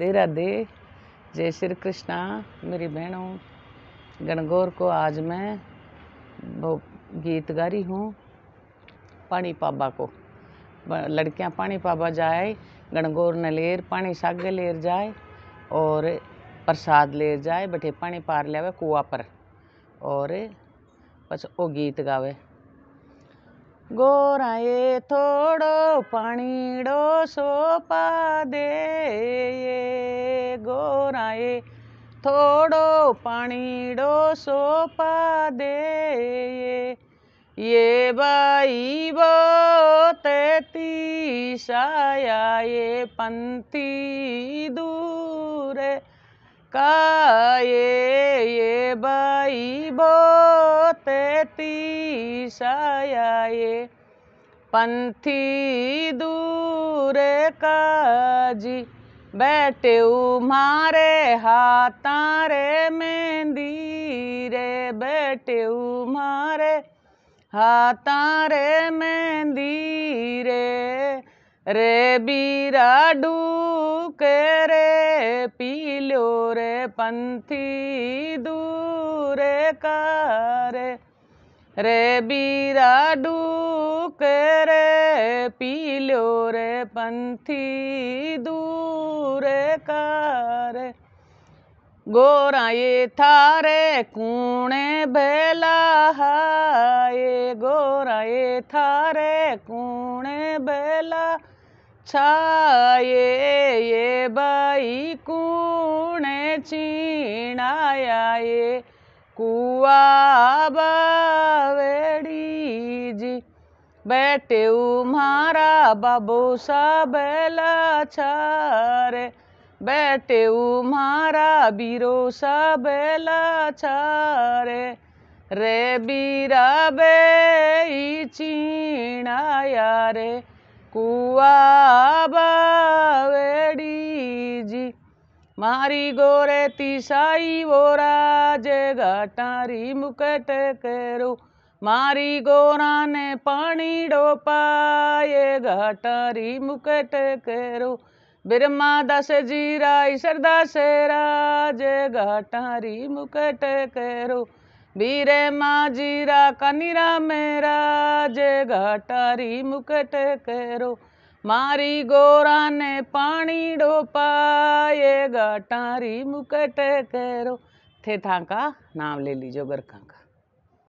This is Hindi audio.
दे राधे जय श्री कृष्णा मेरी बहनों गणगौर को आज मैं वो गीत गा रही हूँ पानी पाबा को लड़कियाँ पानी पाबा जाए गणगौर न लेर पानी सागे लेर जाए और प्रसाद लेर जाए बठे पानी पार लिया कुआ पर और बस वो गीत गावे गोरा थोड़ो थोड़ो पानीड़ो सोपा दे ये गोरा ये थोड़ो पानीड़ो सोपा दे ये ये बाई बो तैती साया ये पंथी दूर का ये ये बाई बो तैती बिसायाए पंथी दूर काजी बैठे उमारे रे मेहंदी रे बैठे उमारे रे मेहंदी रे रे बीरा डूके रे पीलो रे पंथी दूर कार रे रे बीरा डूक रे पीलो रे पंथी दूर कार गोरा ये थारे कूणे बेला हाये गोरा ये थारे कूणे बेला छाये ये बाई कूणे चीणाया ये कुआ बा बैठे मारा बाबू सा बैला छारे बैठे मारा बीरो सा बैला छारे रे बीरा बे चीणा रे कुआ बावेड़ी जी मारी गोरे तिसाई वो राज घाटारी मुकट करो मारी મારી ગોરાને પાણી ડોપાયે ઘાટારી मुकट करो बिरमा दस जीरा ईशरदा से राज घटारी मुकट करो बीरे माँ जीरा कनीरा मेरा जे घटारी मुकट करो मारी गोरा ने पानी डोपा ये घटारी मुकट करो थे था का नाम ले लीजिए गरखा का